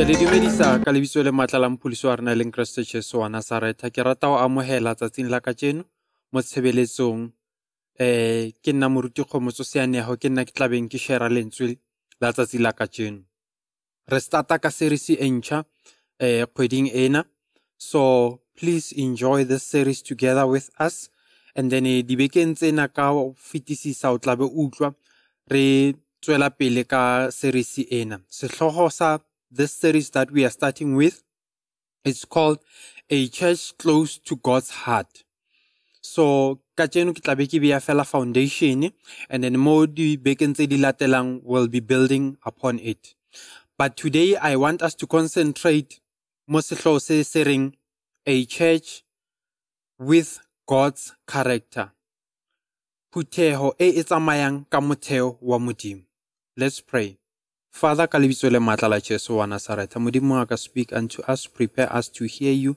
ke le dumedisa ka lebitso le maatla la mpholosi wa rena e leng kreste jesu wana sareta ke rata go amogela tsatsing la ka tseno mo tshebeletsong eh ke nna moruti kgomotso seanego ke nna ke tlabeng ke shera lentswe la tsatsi la ka tseno re starta ka series e ntšha eh kgweding ena so please enjoy this series together with us and then eh, dibekeng tsena ka fetisisa o tlabe utlwa re tswela pele ka series ena sehlogo sa this series that we are starting with. It's called A Church Close to God's Heart. So, ka jeno ke tlabe ke fela foundation and then mo di tse di latelang will be building upon it. But today I want us to concentrate mo sehloho se se reng a church with God's character. Puteho e e tsamayang ka motheo wa Modimo. Let's pray. Father, kalibitso le matla la Jesu wa Nazareth. Modimo a ka speak unto us, prepare us to hear you,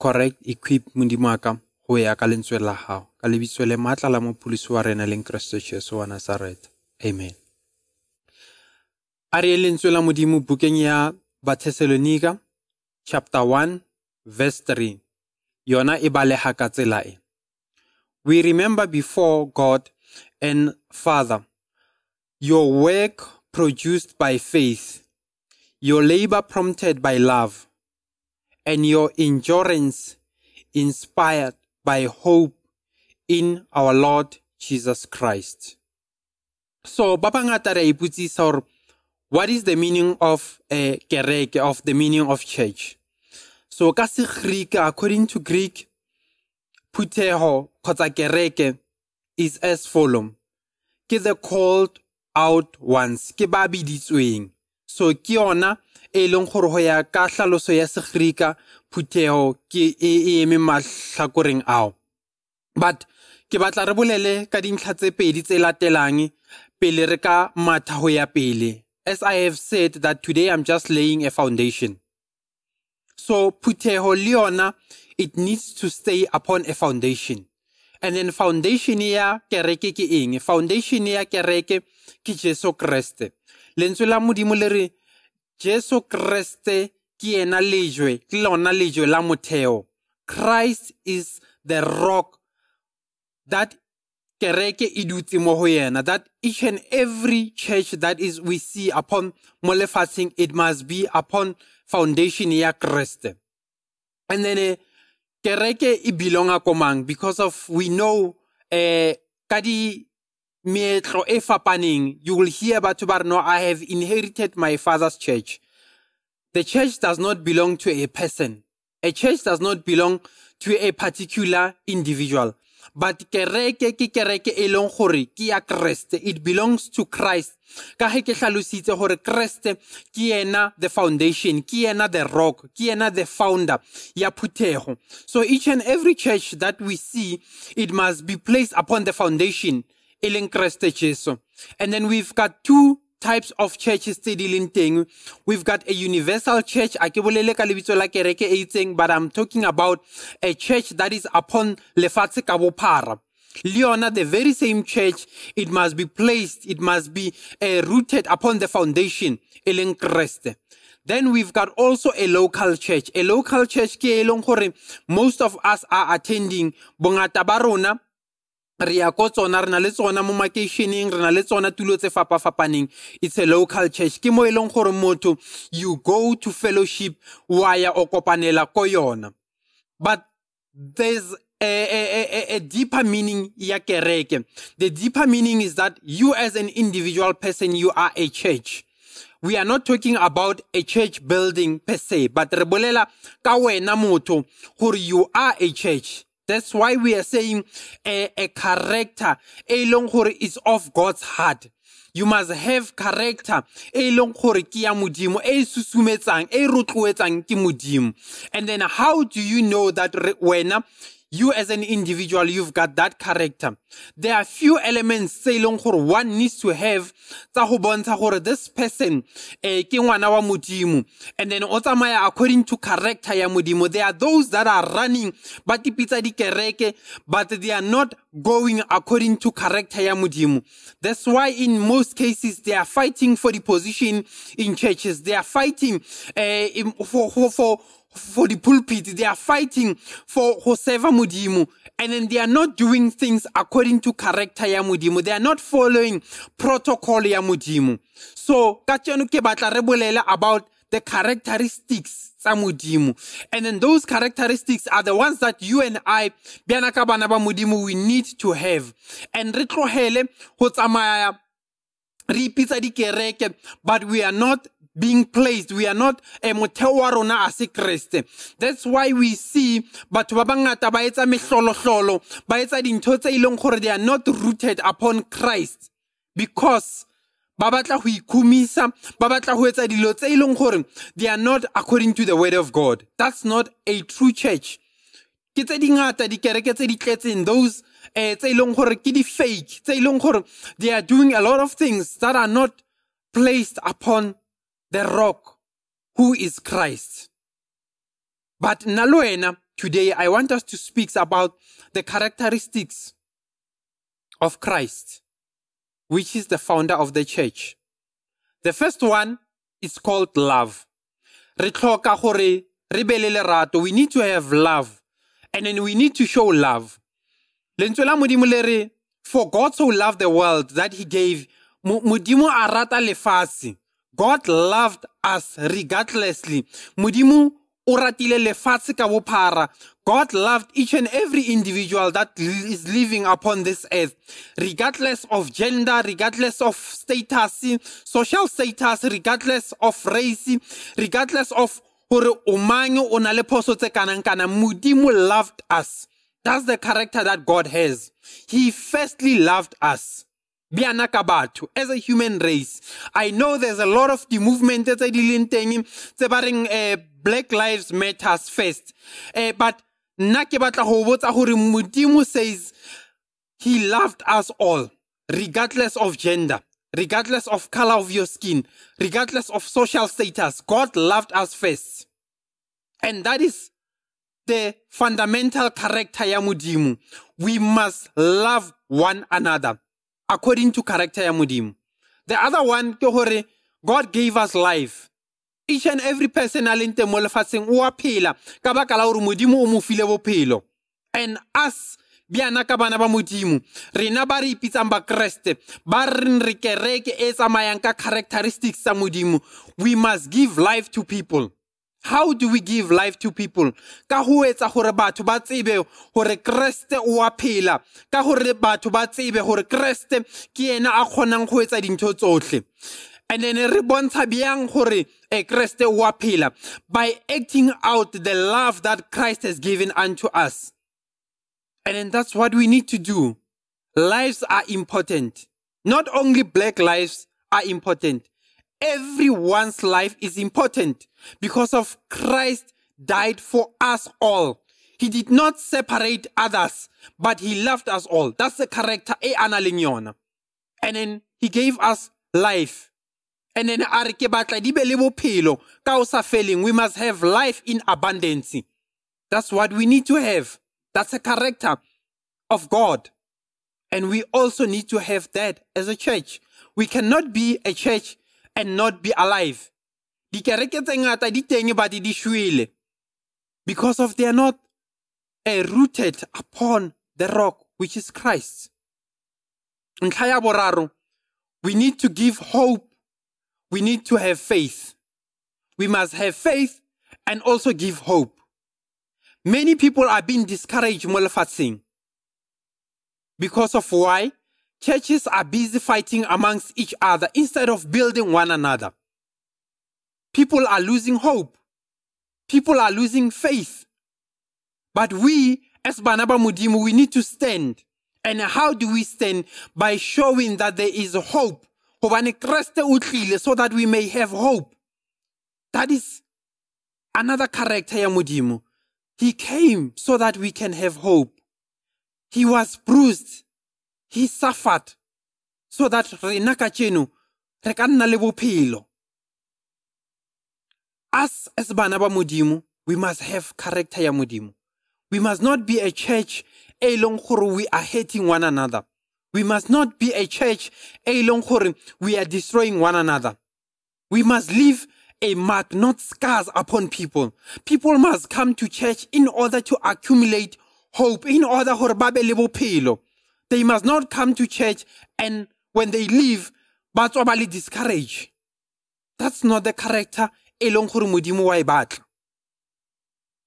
correct, equip modimo a ka ho ya ka lentswe la hao. Ka lebitso la mopholisi wa rena leng Kriste Jesu wa Amen. A re lentswe la modimo bukeng ya Bathesalonika chapter 1 verse 3. Yona e baleha e. We remember before God and Father your work produced by faith, your labor prompted by love, and your endurance inspired by hope in our Lord Jesus Christ. So ba bangata re what is the meaning of a uh, eh, kereke of the meaning of church? So ka according to Greek puteho kgotsa kereke is as follows: Ke the called out once ke ba biditsweng so ke yona e leng gore go ya ka tlhaloso ya segrika phuthego ke e eme matlhakoreng ao but ke batla re bolele ka dintlha tse pedi tse latelang pele re ka matha go ya pele as i have said that today i'm just laying a foundation so phuthego le yona it needs to stay upon a foundation and then foundation ya kereke ke eng foundation ya kereke ke Jesu Kriste lentswe la modimo le re Jesu Kriste ke yena lejwe ke lona lejwe la motheo Christ is the rock that kereke e dutse mo yena that each and every church that is we see upon mo lefatsheng it must be upon foundation ya Kriste and then eh, kereke e belonga ko because of we know eh uh, meetlo e fapaneng, you will hear batho ba no, I have inherited my father's church. The church does not belong to a person. A church does not belong to a particular individual. But kereke ke kereke e leng gore ke ya Kriste. It belongs to Christ. Ka ge ke hlalositse gore Kriste ke yena the foundation, ke yena the rock, ke yena the founder ya phuthego. So each and every church that we see, it must be placed upon the foundation e Christ And then we've got two types of churches tse di we've got a universal church but i'm talking about a church that is upon lefatshe ka bophara Leona, the very same church, it must be placed, it must be uh, rooted upon the foundation, Ellen Christ. Then we've got also a local church. A local church, most of us are attending. Bongata barona, re ya ko tsona re na le tsona mo makeišeneng re na le tsona tulo tse fapa-fapaneng it's a local church ke mo e leng gore motho you go to fellowship wa ya o kopanela ko yona but there's a, a, a, a deeper meaning ya kereke the deeper meaning is that you as an individual person you are a church we are not talking about a church building per se but re bolela ka wena motho gore you are a church That's why we are saying a, a character a long hor is of God's heart. You must have character a long hor ke ya a e a e ki ke And then how do you know that wena you as an individual, you've got that character. There are few elements say e one needs to have tsa go bontsha this person eh ke and then otamaya, according to character ya modimo. There are those that are running ba di kereke, but they are not going according to character ya modimo. That's why in most cases they are fighting for the position in churches. They are fighting eh for for, for for the pulpit. They are fighting for Joseva Mudimu. And then they are not doing things according to character ya Mudimu. They are not following protocol ya Mudimu. So, Kachanu ke rebolela about the characteristics tsa Mudimu. And then those characteristics are the ones that you and I, Bianaka Banaba Mudimu, we need to have. And retro hele, ho tsamaya, re but we are not being placed. We are not a motheo wa as a Kriste. That's why we see but ba baetsa ba etsa baetsa ba etsa dintho they are not rooted upon Christ because ba batla go ikhumisa, ba batla etsa dilo tse ileng they are not according to the word of God. That's not a true church. Ke tse dingata dikereke tse di in those eh tse ileng fake, tse they are doing a lot of things that are not placed upon the rock who is Christ. But Naloena, today I want us to speak about the characteristics of Christ, which is the founder of the church. The first one is called love. We need to have love and then we need to show love. For God so loved the world that he gave mudimu arata lefasi. God loved us regardlessly. Modimo o ratile lefatshe ka bophara. God loved each and every individual that is living upon this earth, regardless of gender, regardless of status, social status, regardless of race, regardless of gore o mang o na le phoso tse kanang kana. Modimo loved us. That's the character that God has. He firstly loved us be batho as a human race i know there's a lot of the movement tse di leng teng tse ba reng um black lives matters first uh, but nna ke batla go botsa gore modimo says he loved us all regardless of gender regardless of color of your skin regardless of social status god loved us first and that is the fundamental character ya modimo we must love one another according to character ya modimo the other one ke gore god gave us life each and every person a leng teng mo lefatsheng o a phela ka baka la gore modimo o mo file bophelo and us bjana ka bana ba modimo rena ba re ipitsang bakeresete ba reng re kereke e tsamayang ka characteristics tsa modimo we must give life to people how do we give life to people ka ho etsa gore batho ba tsebe gore kreste o a phela ka gore batho ba tsebe gore kreste ke ena a kgonang go etsa dintho tsotlhe and then re bontsha biang gore e eh, kreste o a phela by acting out the love that christ has given unto us and then that's what we need to do lives are important not only black lives are important everyone's life is important because of Christ died for us all. He did not separate others, but he loved us all. That's the character e analinyon. And then he gave us life. And then arike batla di belebo pelo kausa failing. We must have life in abundance. That's what we need to have. That's a character of God. And we also need to have that as a church. We cannot be a church and not be alive. The tse ngata di teng because of they are not uh, rooted upon the rock which is Christ. Ntlha kaya boraro, we need to give hope. We need to have faith. We must have faith and also give hope. Many people are being discouraged mo lefatsheng because of why? churches are busy fighting amongst each other instead of building one another. People are losing hope. People are losing faith. But we, as Banaba Mudimu, we need to stand. And how do we stand? By showing that there is hope. So that we may have hope. That is another character Yamudimu. Mudimu. He came so that we can have hope. He was bruised he suffered so that rena ka tjeno re ka nna le bophelo as bana ba modimo we must have character ya modimo we must not be a church e leng gore we are hating one another we must not be a church e leng gore we are destroying one another we must leave a mark, not scars upon people. People must come to church in order to accumulate hope, in order gore ba be le bophelo. They must not come to church and when they leave, but tswa discourage. That's not the character e mudimu wa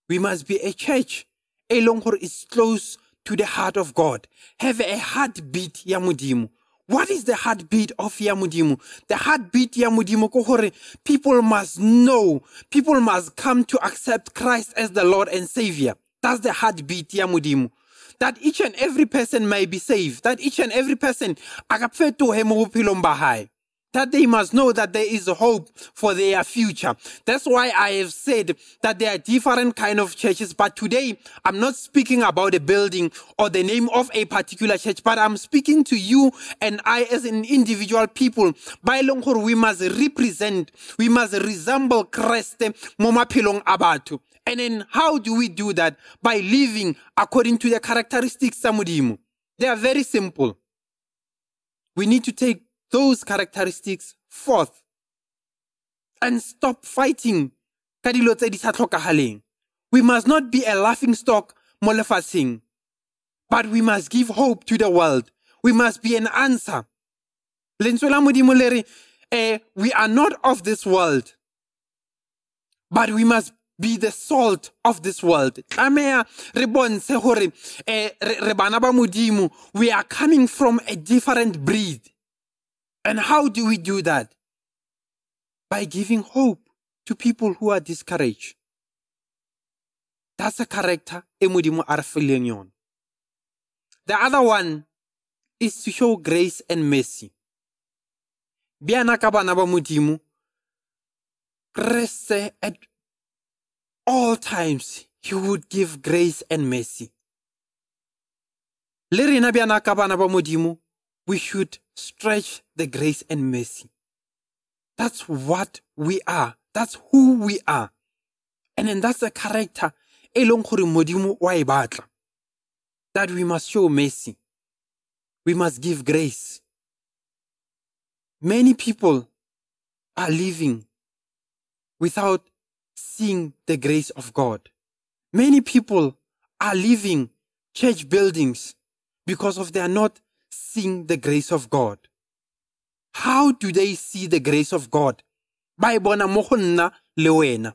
We must be a church e is close to the heart of God. Have a heartbeat yamudimu. What is the heartbeat of Yamudimu? The heartbeat Yamudimu kohore. People must know. People must come to accept Christ as the Lord and Savior. That's the heartbeat Yamudimu that each and every person may be saved, that each and every person that they must know that there is hope for their future. That's why I have said that there are different kind of churches, but today I'm not speaking about a building or the name of a particular church, but I'm speaking to you and I as an individual people. By longhor, we must represent, we must resemble Christ mo maphelong a and then how do we do that? By living according to the characteristics samudimu. They are very simple. We need to take those characteristics forth and stop fighting We must not be a laughing stock mo but we must give hope to the world. We must be an answer. Eh, we are not of this world, but we must be the salt of this world. Eh, we are coming from a different breed. And how do we do that? By giving hope to people who are discouraged. That's a character e modimo a re The other one is to show grace and mercy. Bjana ka bana ba modimo re se all times he would give grace and mercy. Le rena bjanaka bana ba modimo, we should stretch the grace and mercy. That's what we are. That's who we are. And then that's the character e leng gore modimo wa e batla. That we must show mercy. We must give grace. Many people are living without seeing the grace of God. Many people are leaving church buildings because of they are not seeing the grace of God. How do they see the grace of God? We are the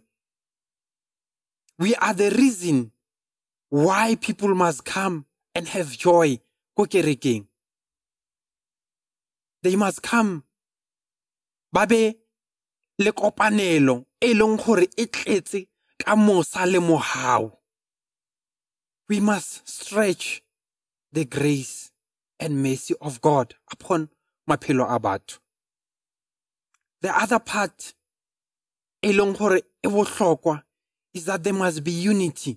reason why people must come and have joy kokerekeng. They must come babe le kopanelo e leng gore e tletse ka mosa le mohau we must stretch the grace and mercy of god upon maphelo a batho the other part e leng gore e bohlokwa is that there must be unity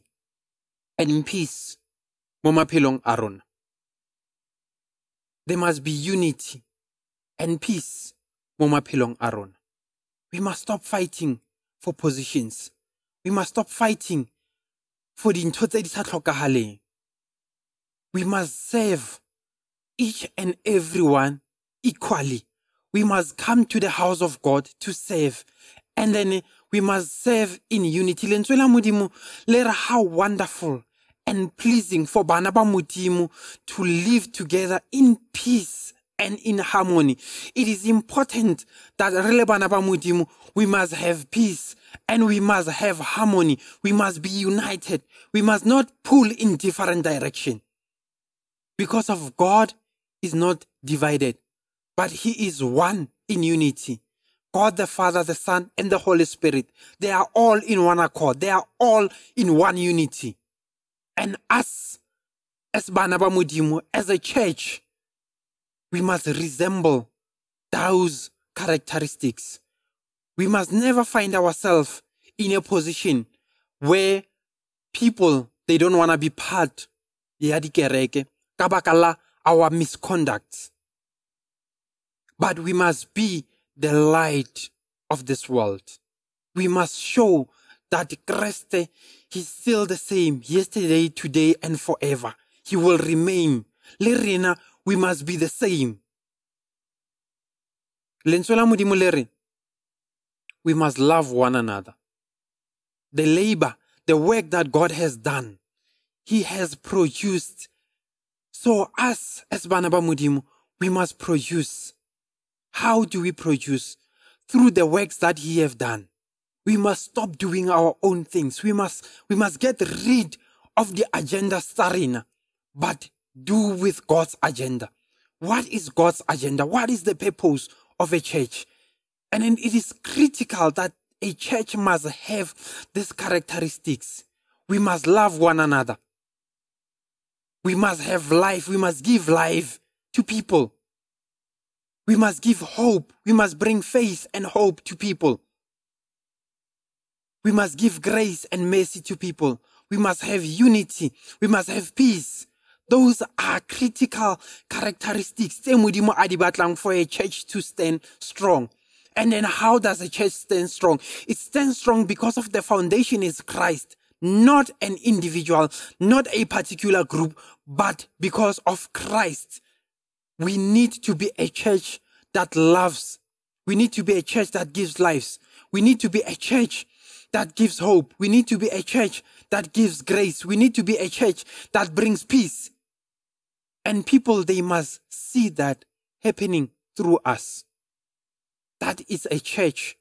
and peace mo maphelong a rona there must be unity and peace mo maphelong a rona we must stop fighting for positions. We must stop fighting for the ntho tse di We must serve each and everyone equally. We must come to the house of God to serve. And then we must serve in unity. Lentswe mudimu, modimo how wonderful and pleasing for banaba mudimu to live together in peace and in harmony. It is important that Relebanabamudimu, we must have peace and we must have harmony. We must be united. We must not pull in different direction. Because of God is not divided, but he is one in unity. God the Father, the Son, and the Holy Spirit, they are all in one accord. They are all in one unity. And us, as Banabamudimu, as a church, we must resemble those characteristics. We must never find ourselves in a position where people, they don't want to be part ya our misconducts. But we must be the light of this world. We must show that Christ is still the same yesterday, today, and forever. He will remain we must be the same. Lentswe la we must love one another. The labor, the work that God has done, He has produced. So us as Banaba Mudimu, we must produce. How do we produce? Through the works that He have done. We must stop doing our own things. We must, we must get rid of the agenda starina, but do with God's agenda. What is God's agenda? What is the purpose of a church? And it is critical that a church must have these characteristics. We must love one another. We must have life. We must give life to people. We must give hope. We must bring faith and hope to people. We must give grace and mercy to people. We must have unity. We must have peace. Those are critical characteristics. Same with a di for a church to stand strong. And then how does a church stand strong? It stands strong because of the foundation is Christ, not an individual, not a particular group, but because of Christ. We need to be a church that loves. We need to be a church that gives lives. We need to be a church that gives hope. We need to be a church that gives grace. We need to be a church that brings peace. And people, they must see that happening through us. That is a church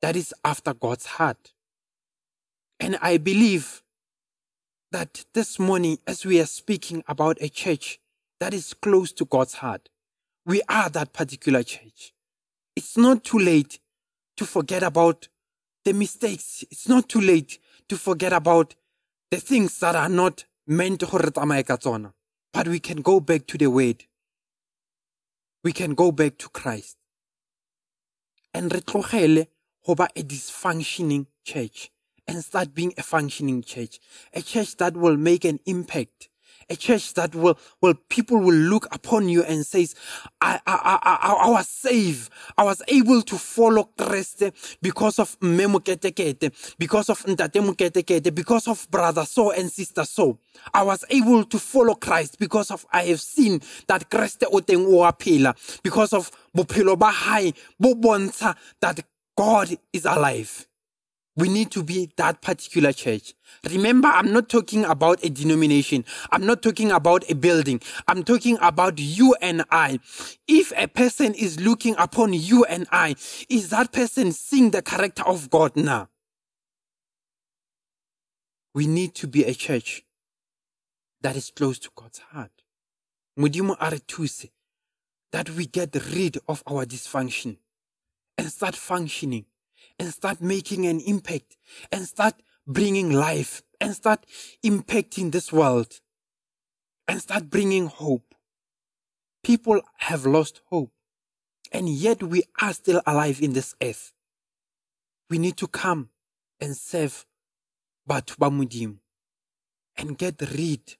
that is after God's heart. And I believe that this morning, as we are speaking about a church that is close to God's heart, we are that particular church. It's not too late to forget about the mistakes. It's not too late to forget about the things that are not meant to but we can go back to the Word. We can go back to Christ. And re tlogele a dysfunctioning church and start being a functioning church. A church that will make an impact a church that will, well, people will look upon you and says, I, I, I, I, I was saved. I was able to follow Christ because of Memo because of Ntatemu because of brother so and sister so. I was able to follow Christ because of I have seen that Christ oteng o apela, because of bophelo ba hae bo bontsha that God is alive. We need to be that particular church. Remember, I'm not talking about a denomination. I'm not talking about a building. I'm talking about you and I. If a person is looking upon you and I, is that person seeing the character of God now? We need to be a church that is close to God's heart. Mudimu aretuse, that we get rid of our dysfunction and start functioning and start making an impact and start bringing life and start impacting this world and start bringing hope. People have lost hope and yet we are still alive in this earth. We need to come and save Batubamudim and get rid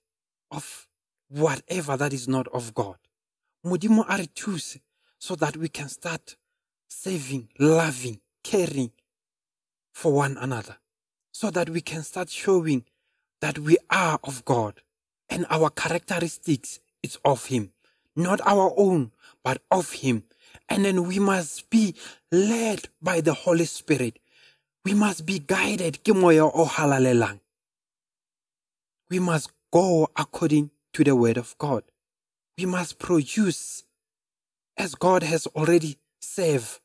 of whatever that is not of God. Mudimo are so that we can start saving, loving, caring for one another so that we can start showing that we are of God and our characteristics is of Him, not our own, but of Him. And then we must be led by the Holy Spirit. We must be guided. We must go according to the Word of God. We must produce as God has already saved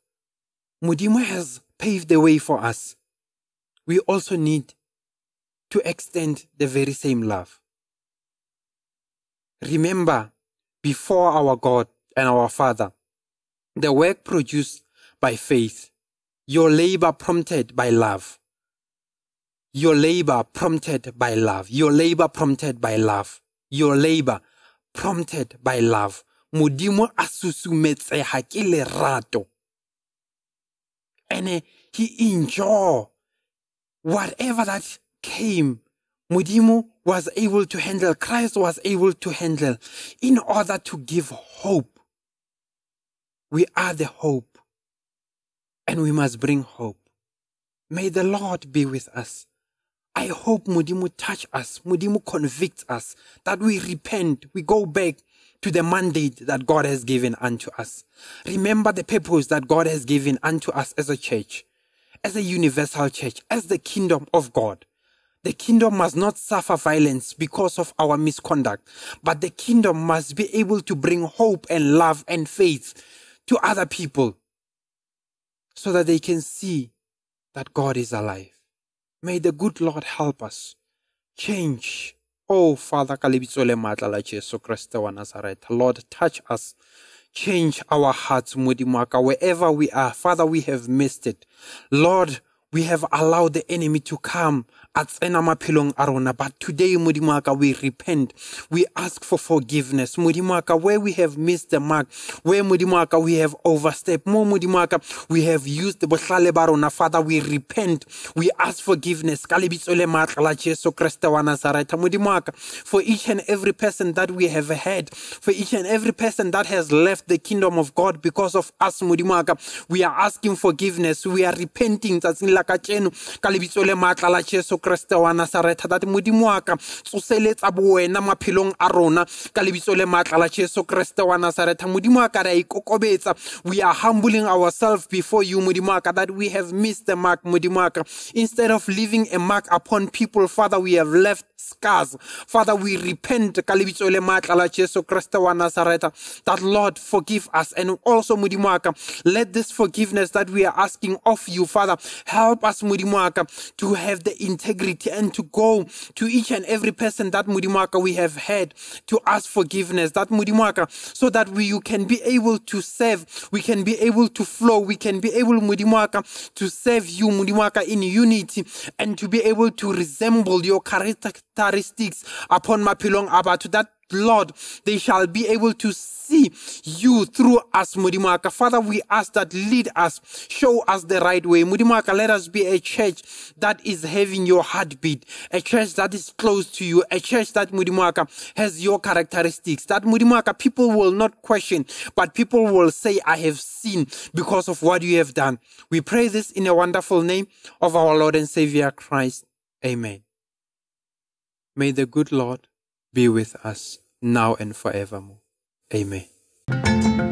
Mudimu has paved the way for us. We also need to extend the very same love. Remember, before our God and our Father, the work produced by faith, your labor prompted by love. Your labor prompted by love. Your labor prompted by love. Your labor prompted by love. Mudimu a susumetseha rato and uh, he enjoyed whatever that came. Mudimu was able to handle, Christ was able to handle in order to give hope. We are the hope and we must bring hope. May the Lord be with us. I hope Mudimu touch us, Mudimu convicts us that we repent, we go back to the mandate that God has given unto us. Remember the purpose that God has given unto us as a church, as a universal church, as the kingdom of God. The kingdom must not suffer violence because of our misconduct, but the kingdom must be able to bring hope and love and faith to other people so that they can see that God is alive. May the good Lord help us change Oh, Father, ka lebitso le matla la Jesu wa Nazareth, Lord, touch us. Change our hearts, Modimo wherever we are. Father, we have missed it. Lord, we have allowed the enemy to come at enama pilong arona, but today mudimaka we repent we ask for forgiveness Mudimaka where we have missed the mark where mudimaka we have overstepped more modimo we have used bohlale ba father we repent we ask forgiveness ka lebitso la jesu kriste wa nazareta modimo for each and every person that we have had for each and every person that has left the kingdom of god because of us mudimaka we are asking forgiveness we are repenting tsatsing ka tseno ka lebitso le maatla la jesu wa tate modimo tsoseletsa bowena maphelong a rona ka lebitso le maatla la jesu wa modimo re a ikokobetsa we are humbling ourselves before you modimo that we have missed the mark modimo instead of leaving a mark upon people father we have left scars father we repent ka lebitso le maatla la jesu wa that lord forgive us and also modimo let this forgiveness that we are asking of you father help Help us, Murimwaka, to have the integrity and to go to each and every person that Murimwaka we have had to ask forgiveness, that Murimwaka, so that we you can be able to serve, we can be able to flow, we can be able, Murimwaka, to serve you, Murimwaka, in unity and to be able to resemble your characteristics upon Mapilong Abatu. That Lord, they shall be able to see you through us, Murimaka. Father, we ask that lead us, show us the right way. Murimaka, let us be a church that is having your heartbeat, a church that is close to you, a church that, Murimaka, has your characteristics. That, Murimaka, people will not question, but people will say, I have seen because of what you have done. We pray this in the wonderful name of our Lord and Savior Christ. Amen. May the good Lord be with us now and forevermore. Amen.